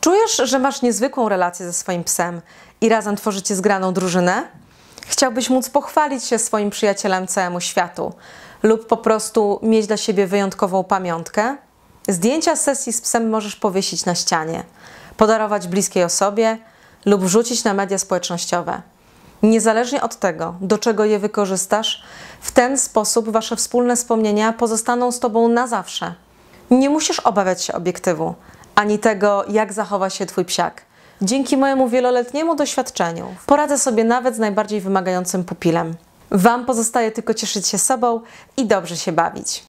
Czujesz, że masz niezwykłą relację ze swoim psem i razem tworzycie zgraną drużynę? Chciałbyś móc pochwalić się swoim przyjacielem całemu światu lub po prostu mieć dla siebie wyjątkową pamiątkę? Zdjęcia sesji z psem możesz powiesić na ścianie, podarować bliskiej osobie lub wrzucić na media społecznościowe. Niezależnie od tego, do czego je wykorzystasz, w ten sposób wasze wspólne wspomnienia pozostaną z tobą na zawsze. Nie musisz obawiać się obiektywu ani tego, jak zachowa się Twój psiak. Dzięki mojemu wieloletniemu doświadczeniu poradzę sobie nawet z najbardziej wymagającym pupilem. Wam pozostaje tylko cieszyć się sobą i dobrze się bawić.